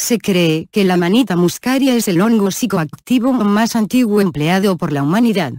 Se cree que la manita muscaria es el hongo psicoactivo más antiguo empleado por la humanidad.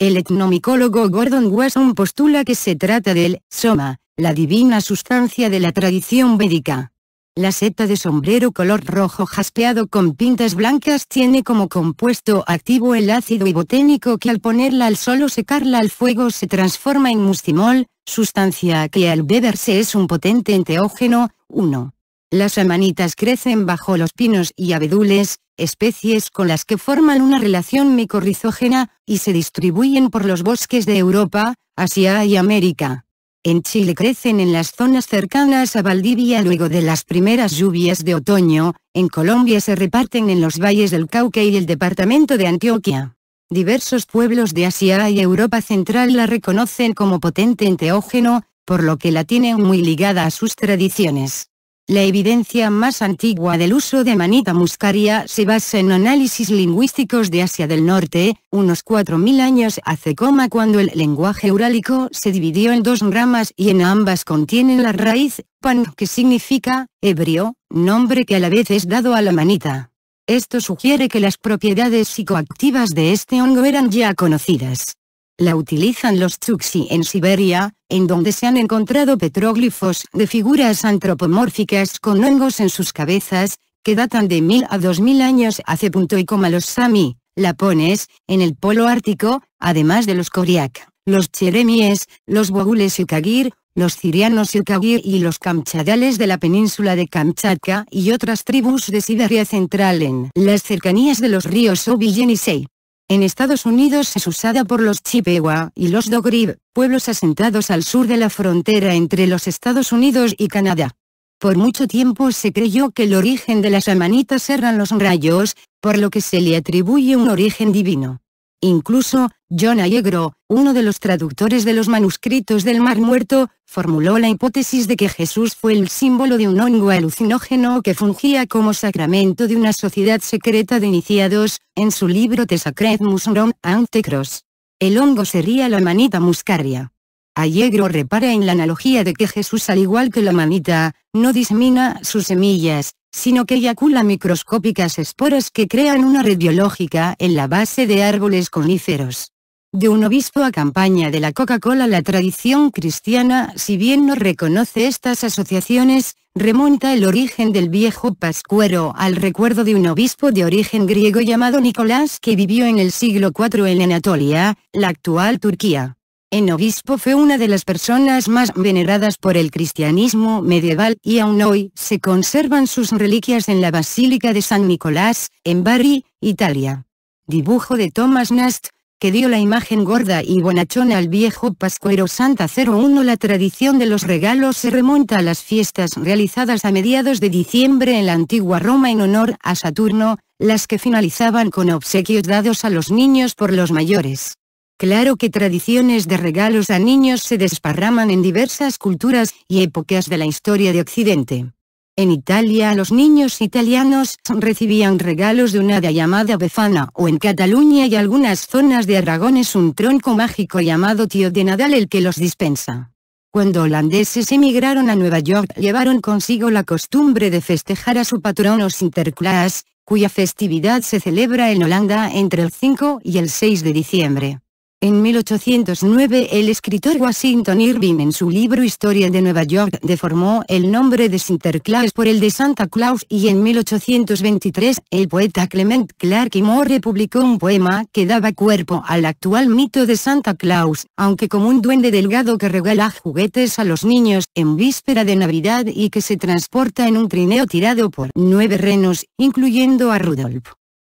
El etnomicólogo Gordon Wasson postula que se trata del soma, la divina sustancia de la tradición védica. La seta de sombrero color rojo jaspeado con pintas blancas tiene como compuesto activo el ácido iboténico que al ponerla al sol o secarla al fuego se transforma en muscimol, sustancia que al beberse es un potente enteógeno, 1. Las amanitas crecen bajo los pinos y abedules, especies con las que forman una relación micorrizógena, y se distribuyen por los bosques de Europa, Asia y América. En Chile crecen en las zonas cercanas a Valdivia luego de las primeras lluvias de otoño, en Colombia se reparten en los valles del Cauca y el departamento de Antioquia. Diversos pueblos de Asia y Europa Central la reconocen como potente enteógeno, por lo que la tienen muy ligada a sus tradiciones. La evidencia más antigua del uso de manita muscaria se basa en análisis lingüísticos de Asia del Norte, unos 4.000 años hace coma cuando el lenguaje urálico se dividió en dos ramas y en ambas contienen la raíz, pan que significa, ebrio, nombre que a la vez es dado a la manita. Esto sugiere que las propiedades psicoactivas de este hongo eran ya conocidas. La utilizan los Tsuxi en Siberia, en donde se han encontrado petróglifos de figuras antropomórficas con hongos en sus cabezas, que datan de mil a dos 2000 años hace punto y coma los Sami, Lapones, en el polo ártico, además de los koryak, los Cheremies, los Bogules y Kagir, los sirianos kagir y los kamchadales de la península de Kamchatka y otras tribus de Siberia central en las cercanías de los ríos Obi y Yenisei. En Estados Unidos es usada por los Chippewa y los Dogrib, pueblos asentados al sur de la frontera entre los Estados Unidos y Canadá. Por mucho tiempo se creyó que el origen de las amanitas eran los rayos, por lo que se le atribuye un origen divino. Incluso, John Allegro, uno de los traductores de los manuscritos del Mar Muerto, formuló la hipótesis de que Jesús fue el símbolo de un hongo alucinógeno que fungía como sacramento de una sociedad secreta de iniciados, en su libro The Sacred Mushroom Antecros. El hongo sería la manita muscaria. Allegro repara en la analogía de que Jesús al igual que la manita, no disemina sus semillas, sino que eyacula microscópicas esporas que crean una red biológica en la base de árboles coníferos de un obispo a campaña de la Coca-Cola. La tradición cristiana, si bien no reconoce estas asociaciones, remonta el origen del viejo pascuero al recuerdo de un obispo de origen griego llamado Nicolás que vivió en el siglo IV en Anatolia, la actual Turquía. El obispo fue una de las personas más veneradas por el cristianismo medieval y aún hoy se conservan sus reliquias en la Basílica de San Nicolás, en Bari, Italia. Dibujo de Thomas Nast, que dio la imagen gorda y bonachona al viejo Pascuero Santa 01. La tradición de los regalos se remonta a las fiestas realizadas a mediados de diciembre en la antigua Roma en honor a Saturno, las que finalizaban con obsequios dados a los niños por los mayores. Claro que tradiciones de regalos a niños se desparraman en diversas culturas y épocas de la historia de Occidente. En Italia los niños italianos recibían regalos de una hada llamada Befana o en Cataluña y algunas zonas de Aragón es un tronco mágico llamado Tío de Nadal el que los dispensa. Cuando holandeses emigraron a Nueva York llevaron consigo la costumbre de festejar a su patrono Sinterklaas, cuya festividad se celebra en Holanda entre el 5 y el 6 de diciembre. En 1809 el escritor Washington Irving en su libro Historia de Nueva York deformó el nombre de Sinterklaas por el de Santa Claus y en 1823 el poeta Clement Clark Moore publicó un poema que daba cuerpo al actual mito de Santa Claus, aunque como un duende delgado que regala juguetes a los niños en víspera de Navidad y que se transporta en un trineo tirado por nueve renos, incluyendo a Rudolph.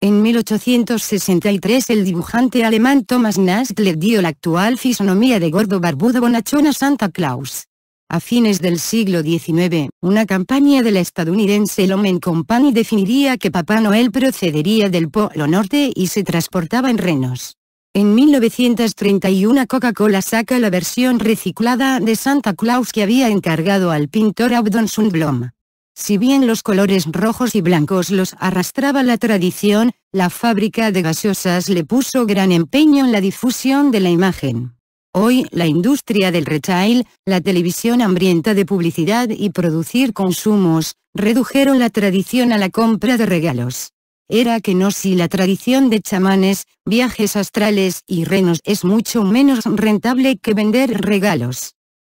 En 1863 el dibujante alemán Thomas Nast le dio la actual fisonomía de gordo barbudo bonachón a Santa Claus. A fines del siglo XIX, una campaña de la estadounidense Lomen Company definiría que Papá Noel procedería del Polo Norte y se transportaba en renos. En 1931 Coca-Cola saca la versión reciclada de Santa Claus que había encargado al pintor Abdon Sundblom. Si bien los colores rojos y blancos los arrastraba la tradición, la fábrica de gaseosas le puso gran empeño en la difusión de la imagen. Hoy, la industria del retail, la televisión hambrienta de publicidad y producir consumos, redujeron la tradición a la compra de regalos. Era que no si la tradición de chamanes, viajes astrales y renos es mucho menos rentable que vender regalos.